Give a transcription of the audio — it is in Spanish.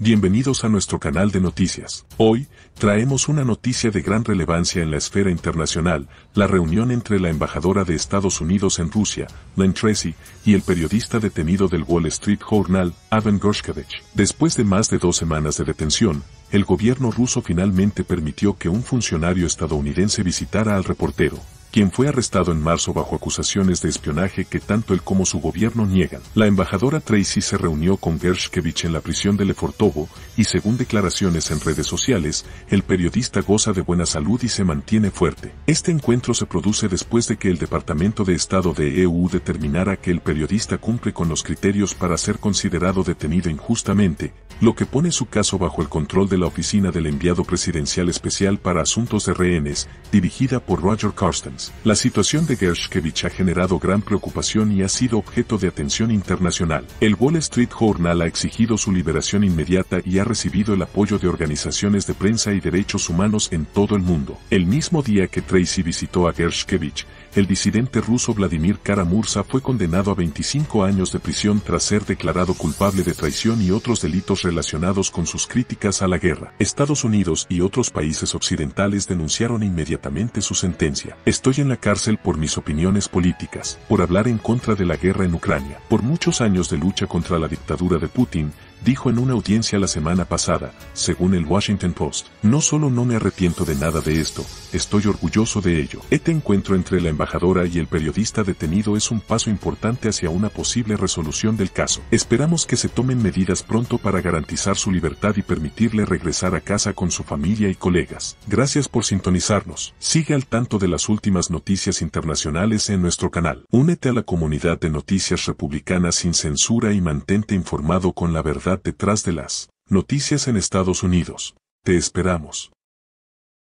Bienvenidos a nuestro canal de noticias. Hoy, traemos una noticia de gran relevancia en la esfera internacional, la reunión entre la embajadora de Estados Unidos en Rusia, Len Tracy, y el periodista detenido del Wall Street Journal, Adam Gershkovich. Después de más de dos semanas de detención, el gobierno ruso finalmente permitió que un funcionario estadounidense visitara al reportero quien fue arrestado en marzo bajo acusaciones de espionaje que tanto él como su gobierno niegan. La embajadora Tracy se reunió con Gershkevich en la prisión de Lefortovo y según declaraciones en redes sociales, el periodista goza de buena salud y se mantiene fuerte. Este encuentro se produce después de que el Departamento de Estado de EU determinara que el periodista cumple con los criterios para ser considerado detenido injustamente, lo que pone su caso bajo el control de la Oficina del Enviado Presidencial Especial para Asuntos de Rehenes, dirigida por Roger Carstens. La situación de Gershkevich ha generado gran preocupación y ha sido objeto de atención internacional. El Wall Street Journal ha exigido su liberación inmediata y ha recibido el apoyo de organizaciones de prensa y derechos humanos en todo el mundo. El mismo día que Tracy visitó a Gershkevich, el disidente ruso Vladimir Karamursa fue condenado a 25 años de prisión tras ser declarado culpable de traición y otros delitos relacionados con sus críticas a la guerra. Estados Unidos y otros países occidentales denunciaron inmediatamente su sentencia. Estoy en la cárcel por mis opiniones políticas, por hablar en contra de la guerra en Ucrania. Por muchos años de lucha contra la dictadura de Putin, dijo en una audiencia la semana pasada, según el Washington Post, no solo no me arrepiento de nada de esto, estoy orgulloso de ello. Este encuentro entre la embajadora y el periodista detenido es un paso importante hacia una posible resolución del caso. Esperamos que se tomen medidas pronto para garantizar su libertad y permitirle regresar a casa con su familia y colegas. Gracias por sintonizarnos. Sigue al tanto de las últimas noticias internacionales en nuestro canal. Únete a la comunidad de noticias republicanas sin censura y mantente informado con la verdad detrás de las noticias en Estados Unidos. Te esperamos.